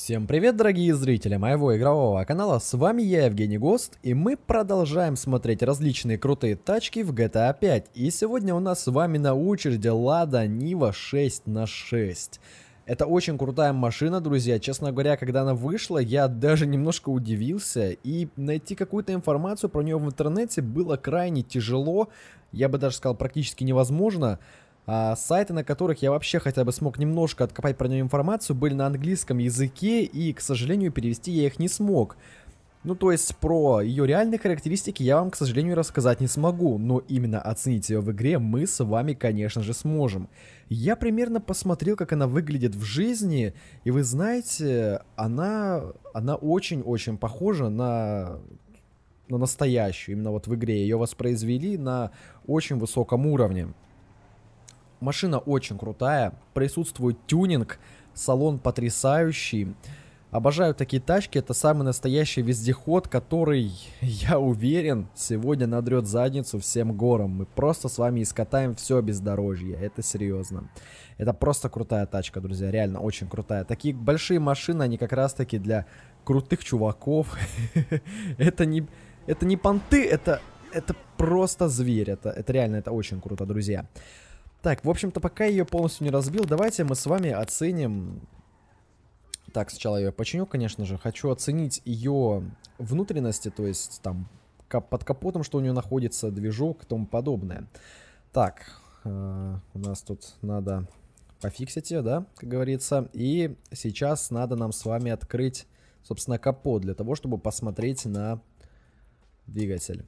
Всем привет, дорогие зрители моего игрового канала, с вами я, Евгений Гост, и мы продолжаем смотреть различные крутые тачки в GTA 5. И сегодня у нас с вами на очереди Lada Niva 6 на 6. Это очень крутая машина, друзья. Честно говоря, когда она вышла, я даже немножко удивился. И найти какую-то информацию про нее в интернете было крайне тяжело. Я бы даже сказал, практически невозможно. Невозможно. А, сайты, на которых я вообще хотя бы смог немножко откопать про нее информацию, были на английском языке, и, к сожалению, перевести я их не смог. Ну, то есть про ее реальные характеристики я вам, к сожалению, рассказать не смогу, но именно оценить ее в игре мы с вами, конечно же, сможем. Я примерно посмотрел, как она выглядит в жизни, и вы знаете, она, она очень-очень похожа на на настоящую, именно вот в игре. Ее воспроизвели на очень высоком уровне. Машина очень крутая, присутствует тюнинг, салон потрясающий. Обожаю такие тачки, это самый настоящий вездеход, который, я уверен, сегодня надрет задницу всем горам. Мы просто с вами искатаем все бездорожье, это серьезно. Это просто крутая тачка, друзья, реально очень крутая. Такие большие машины, они как раз таки для крутых чуваков. Это не, это не понты, это, это просто зверь, это, это реально, это очень круто, друзья. Друзья. Так, в общем-то, пока я ее полностью не разбил, давайте мы с вами оценим... Так, сначала я ее починю, конечно же. Хочу оценить ее внутренности, то есть там под капотом, что у нее находится, движок и тому подобное. Так, э, у нас тут надо пофиксить ее, да, как говорится. И сейчас надо нам с вами открыть, собственно, капот для того, чтобы посмотреть на двигатель.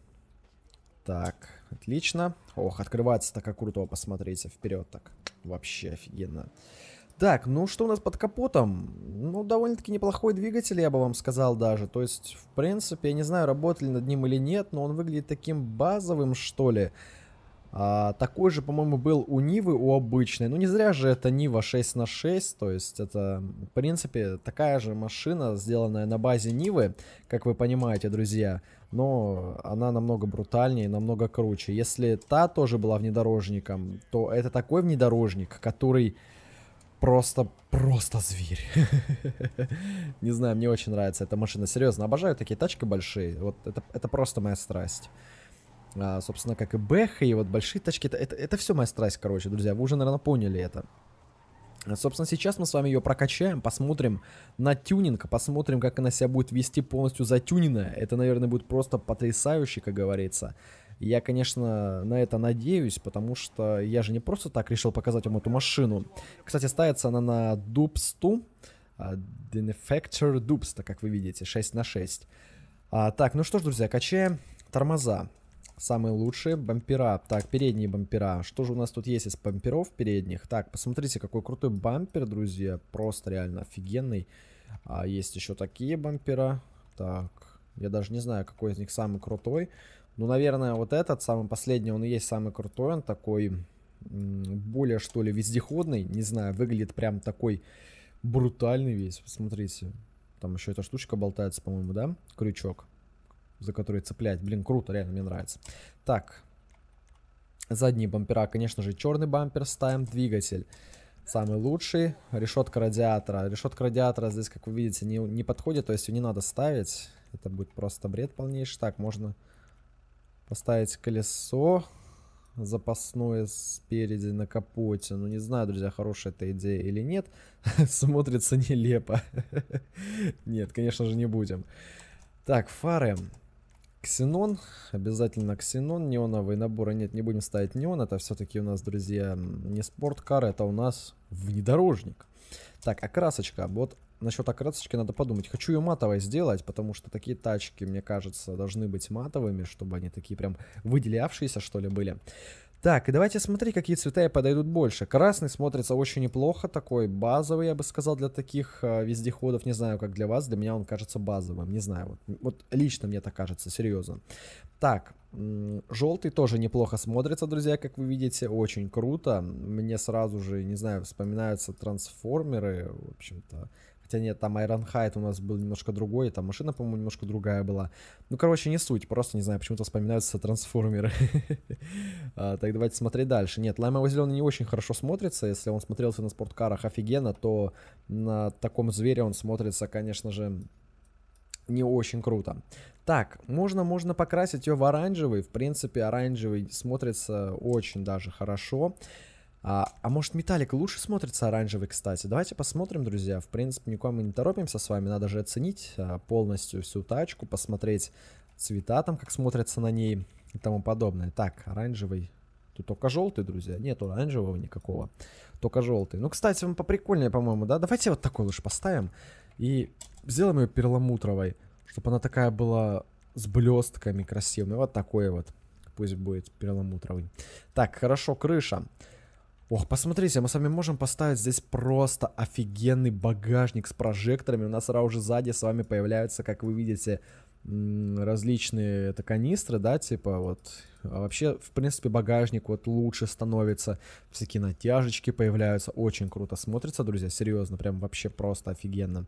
Так, Отлично. Ох, открывается-то как круто, посмотрите. Вперед так. Вообще офигенно. Так, ну что у нас под капотом? Ну, довольно-таки неплохой двигатель, я бы вам сказал даже. То есть, в принципе, я не знаю, работали над ним или нет, но он выглядит таким базовым, что ли. А, такой же, по-моему, был у Нивы, у обычной. Ну, не зря же это Нива 6 на 6, то есть это, в принципе, такая же машина, сделанная на базе Нивы, как вы понимаете, друзья. Но она намного брутальнее, намного круче. Если та тоже была внедорожником, то это такой внедорожник, который просто, просто зверь. Не знаю, мне очень нравится эта машина. Серьезно, обожаю такие тачки большие. Вот это, это просто моя страсть а, собственно, как и Бэха, и вот большие тачки. Это, это, это все моя страсть, короче, друзья. Вы уже, наверное, поняли это. А, собственно, сейчас мы с вами ее прокачаем, посмотрим на тюнинг, посмотрим, как она себя будет вести полностью затюненная. Это, наверное, будет просто потрясающе, как говорится. Я, конечно, на это надеюсь, потому что я же не просто так решил показать вам эту машину. Кстати, ставится она на дубсту. Denefactor Dubs, а, как вы видите, 6 на 6. А, так, ну что ж, друзья, качаем тормоза. Самые лучшие бампера. Так, передние бампера. Что же у нас тут есть из бамперов передних? Так, посмотрите, какой крутой бампер, друзья. Просто реально офигенный. А, есть еще такие бампера. Так, я даже не знаю, какой из них самый крутой. Ну, наверное, вот этот, самый последний, он и есть самый крутой. Он такой более, что ли, вездеходный. Не знаю, выглядит прям такой брутальный весь. Посмотрите. Там еще эта штучка болтается, по-моему, да? Крючок за которые цеплять. Блин, круто, реально, мне нравится. Так, задние бампера, конечно же, черный бампер ставим, двигатель самый лучший. Решетка радиатора. Решетка радиатора здесь, как вы видите, не, не подходит, то есть ее не надо ставить. Это будет просто бред полнейший. Так, можно поставить колесо запасное спереди на капоте. Ну, не знаю, друзья, хорошая эта идея или нет. Смотрится нелепо. Нет, конечно же, не будем. Так, фары. Ксенон, обязательно ксенон, неоновые наборы нет, не будем ставить неон, это все-таки у нас, друзья, не спорткар, это у нас внедорожник. Так, окрасочка, а вот насчет окрасочки надо подумать, хочу ее матовой сделать, потому что такие тачки, мне кажется, должны быть матовыми, чтобы они такие прям выделявшиеся, что ли, были. Так, и давайте смотри, какие цвета подойдут больше. Красный смотрится очень неплохо, такой базовый, я бы сказал, для таких э, вездеходов. Не знаю, как для вас, для меня он кажется базовым, не знаю. Вот, вот лично мне так кажется, серьезно. Так, Желтый тоже неплохо смотрится, друзья, как вы видите, очень круто. Мне сразу же, не знаю, вспоминаются трансформеры, в общем-то. Хотя нет, там Ironhide у нас был немножко другой, там машина, по-моему, немножко другая была. Ну, короче, не суть, просто, не знаю, почему-то вспоминаются трансформеры. А, так, давайте смотреть дальше. Нет, лаймовый зеленый не очень хорошо смотрится. Если он смотрелся на спорткарах офигенно, то на таком звере он смотрится, конечно же, не очень круто. Так, можно, можно покрасить ее в оранжевый. В принципе, оранжевый смотрится очень даже Хорошо. А, а может металлик лучше смотрится оранжевый, кстати? Давайте посмотрим, друзья. В принципе, никуда мы не торопимся с вами. Надо же оценить а, полностью всю тачку, посмотреть цвета там, как смотрятся на ней и тому подобное. Так, оранжевый. Тут только желтый, друзья. Нет оранжевого никакого. Только желтый. Ну, кстати, он поприкольнее, по-моему, да? Давайте вот такой лучше поставим. И сделаем ее перламутровой. Чтобы она такая была с блестками красивыми. Вот такой вот. Пусть будет перламутровый. Так, хорошо, крыша. Крыша. Ох, посмотрите, мы с вами можем поставить здесь просто офигенный багажник с прожекторами. У нас сразу же сзади с вами появляются, как вы видите, различные это канистры, да, типа вот. А вообще, в принципе, багажник вот лучше становится. Всякие натяжечки появляются. Очень круто смотрится, друзья, серьезно. Прям вообще просто офигенно.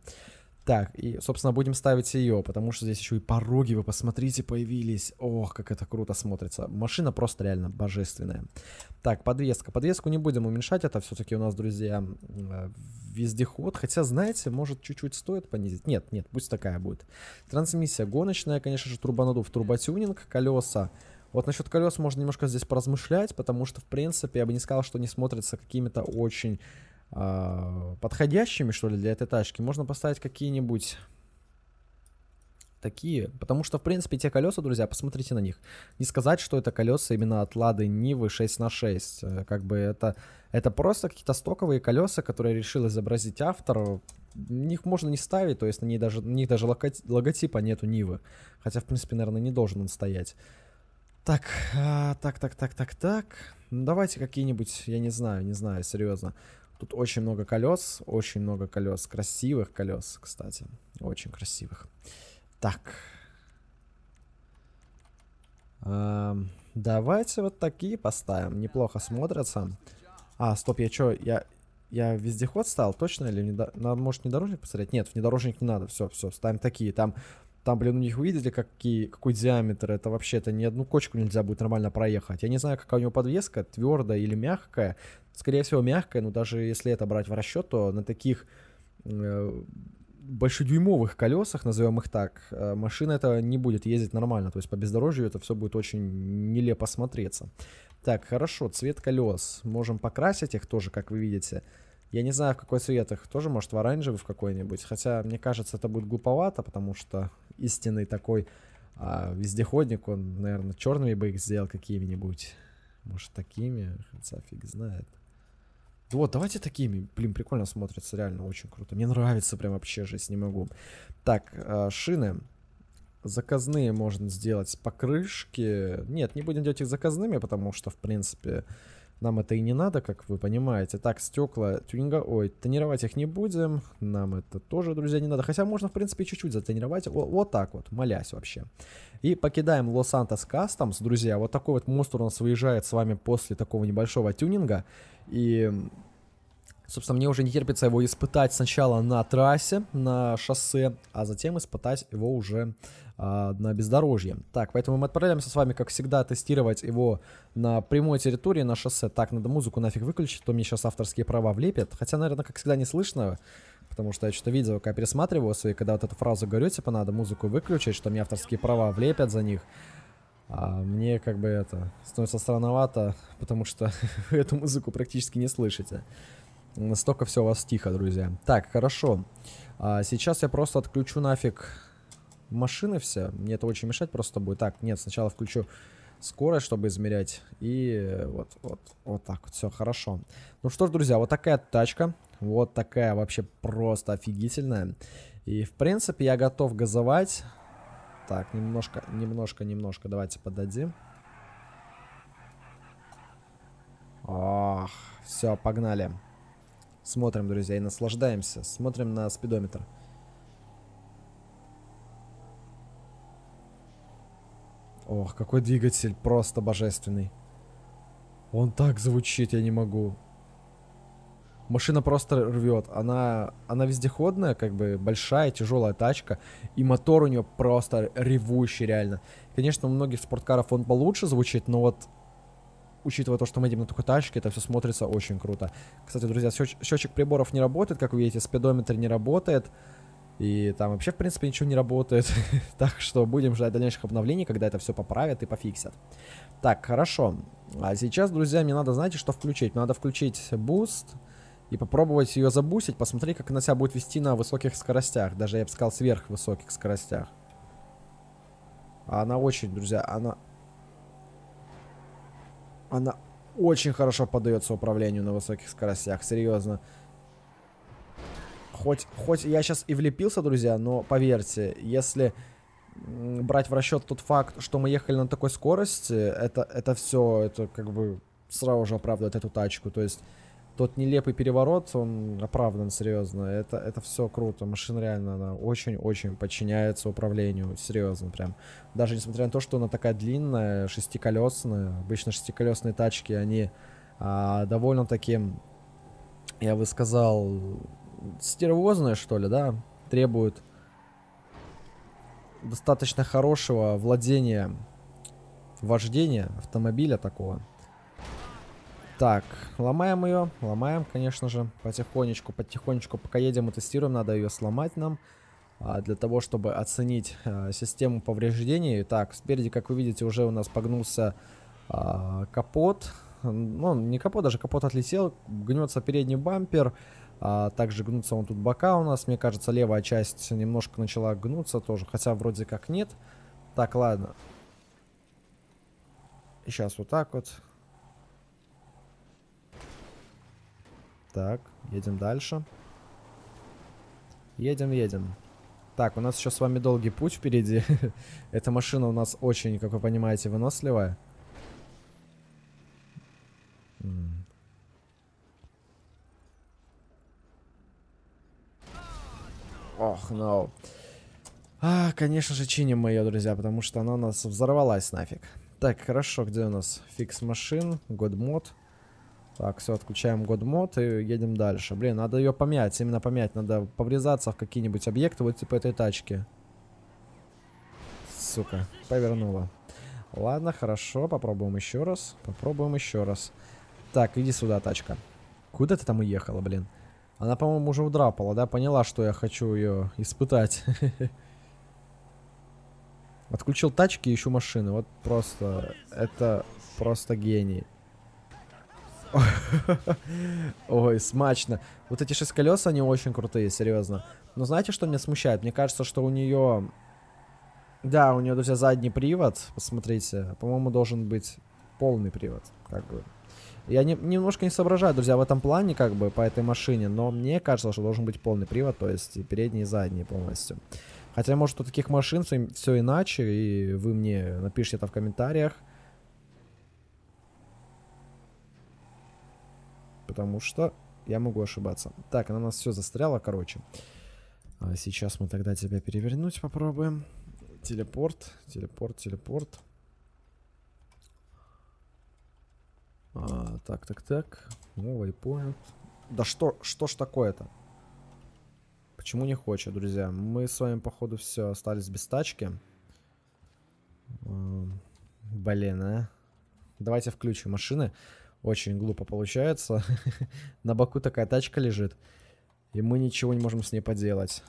Так, и, собственно, будем ставить ее, потому что здесь еще и пороги, вы посмотрите, появились. Ох, как это круто смотрится. Машина просто реально божественная. Так, подвеска. Подвеску не будем уменьшать, это все-таки у нас, друзья, э, вездеход. Хотя, знаете, может, чуть-чуть стоит понизить. Нет, нет, пусть такая будет. Трансмиссия гоночная, конечно же, турбонадув, турботюнинг, колеса. Вот насчет колес можно немножко здесь поразмышлять, потому что, в принципе, я бы не сказал, что не смотрятся какими-то очень а, подходящими, что ли, для этой тачки, можно поставить какие-нибудь такие. Потому что, в принципе, те колеса, друзья, посмотрите на них. Не сказать, что это колеса именно от Лады Нивы 6 на 6. Э, как бы это, это просто какие-то стоковые колеса, которые решил изобразить автор. них можно не ставить, то есть на, ней даже, на них даже логотипа нету Нивы. Хотя, в принципе, наверное, не должен он стоять. Так, а, так, так, так, так, так. Ну, давайте какие-нибудь, я не знаю, не знаю, серьезно. Тут очень много колес, очень много колес. Красивых колес, кстати. Очень красивых. Так. Эм, давайте вот такие поставим. Неплохо смотрятся. А, стоп, я что, я, я вездеход стал, точно? Или внедо... может, внедорожник посмотреть? Нет, внедорожник не надо, все, все, ставим такие. Там, там блин, у них видели, какие, какой диаметр? Это вообще-то ни одну кочку нельзя будет нормально проехать. Я не знаю, какая у него подвеска, твердая или мягкая, скорее всего, мягкая, но даже если это брать в расчет, то на таких э, большедюймовых колесах, назовем их так, э, машина это не будет ездить нормально. То есть по бездорожью это все будет очень нелепо смотреться. Так, хорошо, цвет колес. Можем покрасить их тоже, как вы видите. Я не знаю, в какой цвет их. Тоже, может, в оранжевый в какой-нибудь. Хотя, мне кажется, это будет глуповато, потому что истинный такой а, вездеходник, он, наверное, черными бы их сделал какими-нибудь. Может, такими, хотя фиг знает. Вот, давайте такими. Блин, прикольно смотрится, реально очень круто. Мне нравится прям вообще, жесть, не могу. Так, а, шины. Заказные можно сделать покрышки. Нет, не будем делать их заказными, потому что, в принципе, нам это и не надо, как вы понимаете. Так, стекла тюнинга... Ой, тонировать их не будем. Нам это тоже, друзья, не надо. Хотя можно, в принципе, чуть-чуть затонировать. О, вот так вот, молясь вообще. И покидаем Лос-Сантос Кастомс, друзья. Вот такой вот монстр у нас выезжает с вами после такого небольшого тюнинга. И, собственно, мне уже не терпится его испытать сначала на трассе, на шоссе, а затем испытать его уже а, на бездорожье. Так, поэтому мы отправляемся с вами, как всегда, тестировать его на прямой территории, на шоссе. Так, надо музыку нафиг выключить, а то мне сейчас авторские права влепят. Хотя, наверное, как всегда, не слышно, потому что я что-то видел, как я пересматриваю свои, когда вот эту фразу говорю, типа, надо музыку выключить, что мне авторские права влепят за них. А мне как бы это становится странновато, потому что вы эту музыку практически не слышите. Настолько все у вас тихо, друзья. Так, хорошо. А сейчас я просто отключу нафиг машины все. Мне это очень мешать просто будет. Так, нет, сначала включу скорость, чтобы измерять. И вот, вот, вот так вот. Все, хорошо. Ну что ж, друзья, вот такая тачка. Вот такая вообще просто офигительная. И, в принципе, я готов газовать. Так, немножко, немножко, немножко. Давайте подадим. Ох, все, погнали. Смотрим, друзья, и наслаждаемся. Смотрим на спидометр. Ох, какой двигатель просто божественный. Он так звучит, я не могу. Машина просто рвет. Она, она вездеходная, как бы большая, тяжелая тачка. И мотор у нее просто ревущий, реально. Конечно, у многих спорткаров он получше звучит, но вот учитывая то, что мы едем на такой тачке, это все смотрится очень круто. Кстати, друзья, счетчик приборов не работает, как вы видите, спидометр не работает. И там вообще, в принципе, ничего не работает. так что будем ждать дальнейших обновлений, когда это все поправят и пофиксят. Так, хорошо. А сейчас, друзья, мне надо, знаете, что включить? Мне Надо включить буст. Boost и попробовать ее забусить, посмотри, как она себя будет вести на высоких скоростях. Даже, я бы сказал, сверхвысоких скоростях. А она очень, друзья, она... Она очень хорошо поддается управлению на высоких скоростях, серьезно. Хоть, хоть я сейчас и влепился, друзья, но поверьте, если брать в расчет тот факт, что мы ехали на такой скорости, это, это все, это как бы сразу же оправдывает эту тачку. То есть тот нелепый переворот, он оправдан серьезно. Это, это все круто. Машина реально, она очень-очень подчиняется управлению. Серьезно, прям. Даже несмотря на то, что она такая длинная, шестиколесная. Обычно шестиколесные тачки, они а, довольно таким, я бы сказал, стервозные, что ли, да? Требуют достаточно хорошего владения, вождения автомобиля такого. Так, ломаем ее, ломаем, конечно же, потихонечку, потихонечку, пока едем и тестируем, надо ее сломать нам, а, для того, чтобы оценить э, систему повреждений. Так, спереди, как вы видите, уже у нас погнулся а, капот, ну, не капот, даже капот отлетел, гнется передний бампер, а, также гнутся он тут бока у нас, мне кажется, левая часть немножко начала гнуться тоже, хотя вроде как нет. Так, ладно. Сейчас вот так вот. Так, едем дальше. Едем, едем. Так, у нас еще с вами долгий путь впереди. Эта машина у нас очень, как вы понимаете, выносливая. Ох, ну, А, конечно же, чиним мы ее, друзья, потому что она у нас взорвалась нафиг. Так, хорошо, где у нас фикс машин, год мод. Так, все, отключаем год мод и едем дальше. Блин, надо ее помять, именно помять. Надо поврезаться в какие-нибудь объекты, вот типа этой тачки. Сука, повернула. Ладно, хорошо, попробуем еще раз. Попробуем еще раз. Так, иди сюда, тачка. Куда ты там уехала, блин? Она, по-моему, уже удрапала, да? Поняла, что я хочу ее испытать. Отключил тачки, и еще машины. Вот просто... Это просто гений. Ой, смачно. Вот эти шесть колес, они очень крутые, серьезно. Но знаете, что меня смущает? Мне кажется, что у нее... Да, у нее, друзья, задний привод. Посмотрите. По-моему, должен быть полный привод. Как бы. Я не, немножко не соображаю, друзья, в этом плане, как бы, по этой машине. Но мне кажется, что должен быть полный привод. То есть и передний, и задний полностью. Хотя, может, у таких машин все иначе. И вы мне напишите это в комментариях. потому что я могу ошибаться. Так, она у нас все застряла, короче. А сейчас мы тогда тебя перевернуть попробуем. Телепорт, телепорт, телепорт. А, так, так, так. Новый вайпоинт. Да что, что ж такое-то? Почему не хочет, друзья? Мы с вами, походу, все остались без тачки. Блин, а. Давайте включим машины. Очень глупо получается. На боку такая тачка лежит. И мы ничего не можем с ней поделать.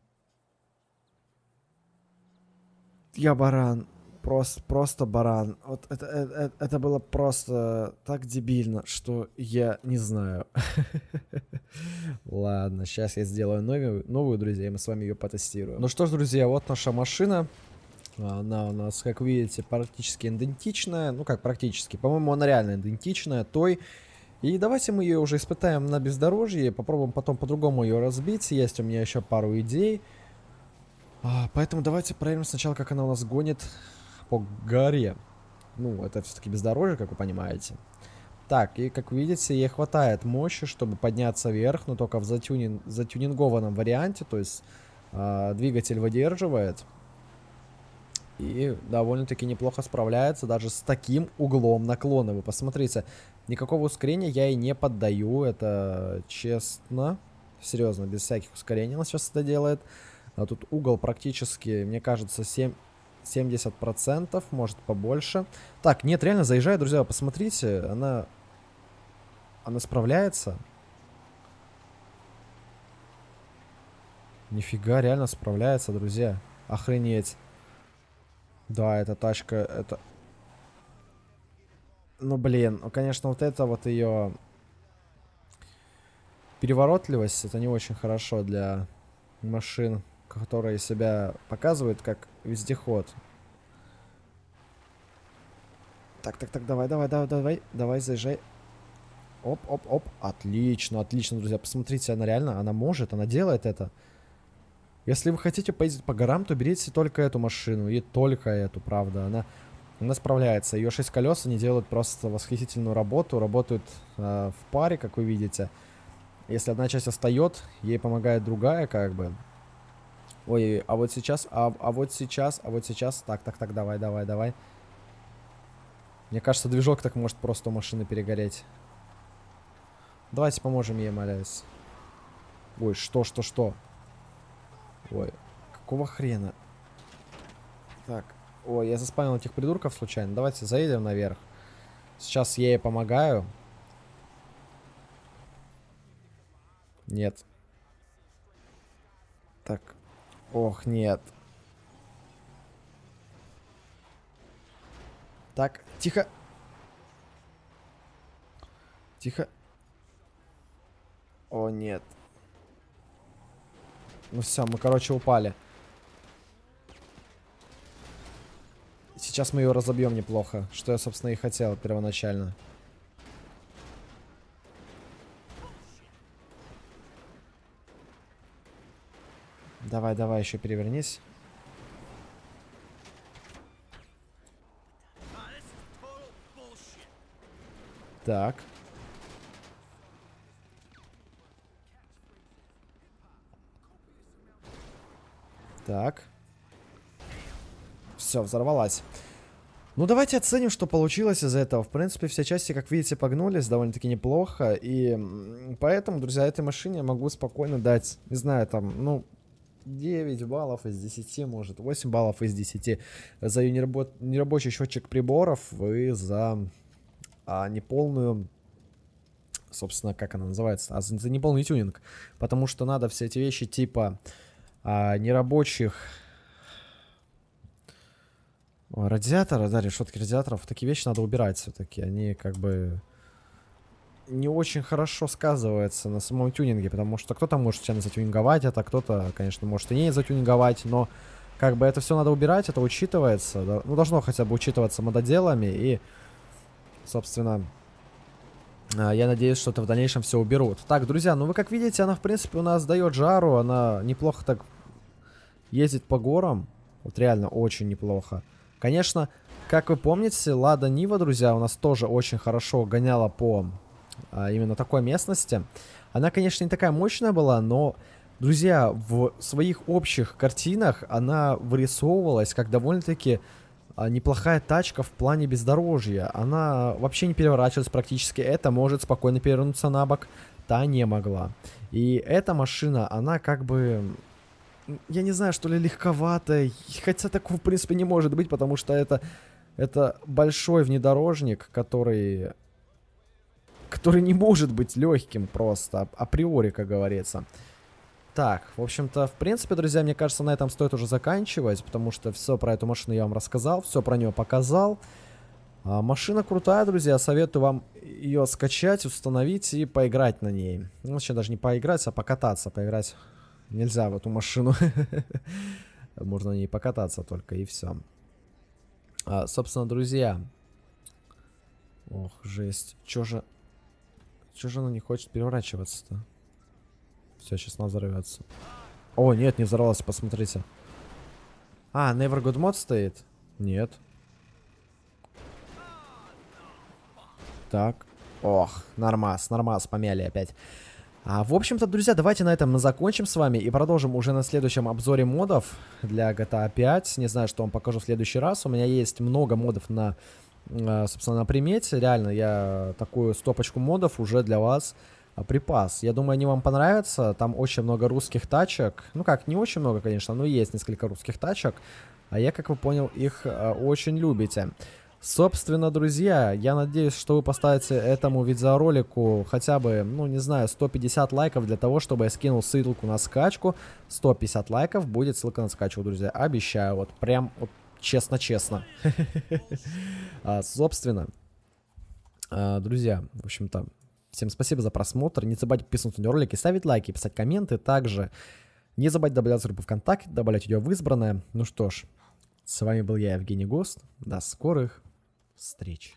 Я баран. Просто, просто баран. Вот это, это, э, это было просто так дебильно, что я не знаю. Ладно, сейчас я сделаю новую, новую, друзья, и мы с вами ее потестируем. Ну что ж, друзья, вот наша машина. А, она у нас, как видите, практически идентичная. Ну, как практически. По-моему, она реально идентичная той. И давайте мы ее уже испытаем на бездорожье. Попробуем потом по-другому ее разбить. Есть у меня еще пару идей. А, поэтому давайте проверим сначала, как она у нас гонит по горе. Ну, это все-таки бездорожье, как вы понимаете. Так, и как видите, ей хватает мощи, чтобы подняться вверх, но только в затюнин... затюнингованном варианте. То есть э, двигатель выдерживает. И довольно-таки неплохо справляется даже с таким углом наклона. Вы посмотрите, никакого ускорения я и не поддаю, это честно. Серьезно, без всяких ускорений она сейчас это делает. А тут угол практически, мне кажется, 7... 70%, может побольше. Так, нет, реально заезжает, друзья, посмотрите, она... Она справляется. Нифига, реально справляется, друзья. Охренеть. Да, эта тачка, это... Ну, блин, ну, конечно, вот это вот ее... Переворотливость, это не очень хорошо для машин, которые себя показывают как вездеход. Так, так, так, давай, давай, давай, давай, давай, заезжай. Оп, оп, оп. Отлично, отлично, друзья. Посмотрите, она реально, она может, она делает это. Если вы хотите поездить по горам, то берите только эту машину. И только эту, правда. Она, она справляется. Ее шесть колес, они делают просто восхитительную работу. Работают э, в паре, как вы видите. Если одна часть остает, ей помогает другая, как бы. Ой, а вот сейчас, а, а вот сейчас, а вот сейчас. Так, так, так, давай, давай, давай. Мне кажется, движок так может просто у машины перегореть. Давайте поможем ей, молясь. Ой, что, что, что? Ой, какого хрена? Так, ой, я заспавнил этих придурков случайно. Давайте заедем наверх. Сейчас я ей помогаю. Нет. Так. Ох, нет. Так, тихо. Тихо. О, нет. Ну все, мы, короче, упали. Сейчас мы ее разобьем неплохо, что я, собственно, и хотел первоначально. Давай, давай, еще перевернись. Так. Так. Все, взорвалась. Ну, давайте оценим, что получилось из этого. В принципе, все части, как видите, погнулись довольно-таки неплохо. И поэтому, друзья, этой машине я могу спокойно дать, не знаю, там, ну, 9 баллов из 10, может, 8 баллов из 10 за ее нерабо нерабочий счетчик приборов и за а, неполную собственно, как она называется, а за неполный тюнинг. Потому что надо все эти вещи типа а, нерабочих а, радиатора, да, решетки радиаторов, такие вещи надо убирать все-таки. Они как бы не очень хорошо сказываются на самом тюнинге, потому что кто-то может тебя затюнинговать, это а кто-то, конечно, может и не затюнинговать, но как бы это все надо убирать, это учитывается, да, ну, должно хотя бы учитываться мододелами, и, собственно, а, я надеюсь, что это в дальнейшем все уберут. Так, друзья, ну вы как видите, она, в принципе, у нас дает жару, она неплохо так ездить по горам, вот реально очень неплохо. Конечно, как вы помните, Лада Нива, друзья, у нас тоже очень хорошо гоняла по а, именно такой местности. Она, конечно, не такая мощная была, но, друзья, в своих общих картинах она вырисовывалась как довольно-таки а, неплохая тачка в плане бездорожья. Она вообще не переворачивалась практически. Это может спокойно перевернуться на бок. Та не могла. И эта машина, она как бы я не знаю, что ли, легковатой. Хотя такого, в принципе, не может быть, потому что это, это большой внедорожник, который, который не может быть легким просто, а априори, как говорится. Так, в общем-то, в принципе, друзья, мне кажется, на этом стоит уже заканчивать, потому что все про эту машину я вам рассказал, все про нее показал. А, машина крутая, друзья, советую вам ее скачать, установить и поиграть на ней. Ну, вообще даже не поиграть, а покататься, поиграть Нельзя в эту машину. Можно на ней покататься только, и все. А, собственно, друзья. Ох, жесть. Чё же... Чё же она не хочет переворачиваться-то? Все, сейчас она взорвется. О, нет, не взорвалась, посмотрите. А, Never Good Mod стоит? Нет. Так. Ох, нормас, нормас, помяли опять. А, в общем-то, друзья, давайте на этом мы закончим с вами и продолжим уже на следующем обзоре модов для GTA 5. Не знаю, что вам покажу в следующий раз. У меня есть много модов на, а, собственно, на примете. Реально, я такую стопочку модов уже для вас а, припас. Я думаю, они вам понравятся. Там очень много русских тачек. Ну как, не очень много, конечно, но есть несколько русских тачек. А я, как вы понял, их а, очень любите. Собственно, друзья, я надеюсь, что вы поставите этому видеоролику хотя бы, ну, не знаю, 150 лайков для того, чтобы я скинул ссылку на скачку. 150 лайков будет ссылка на скачку, друзья, обещаю, вот прям, вот, честно-честно. А, собственно, а, друзья, в общем-то, всем спасибо за просмотр. Не забывайте подписываться на ролики, ставить лайки, писать комменты. Также не забывайте добавляться в группу ВКонтакте, добавлять ее в избранное. Ну что ж, с вами был я, Евгений Гост. До скорых встреч.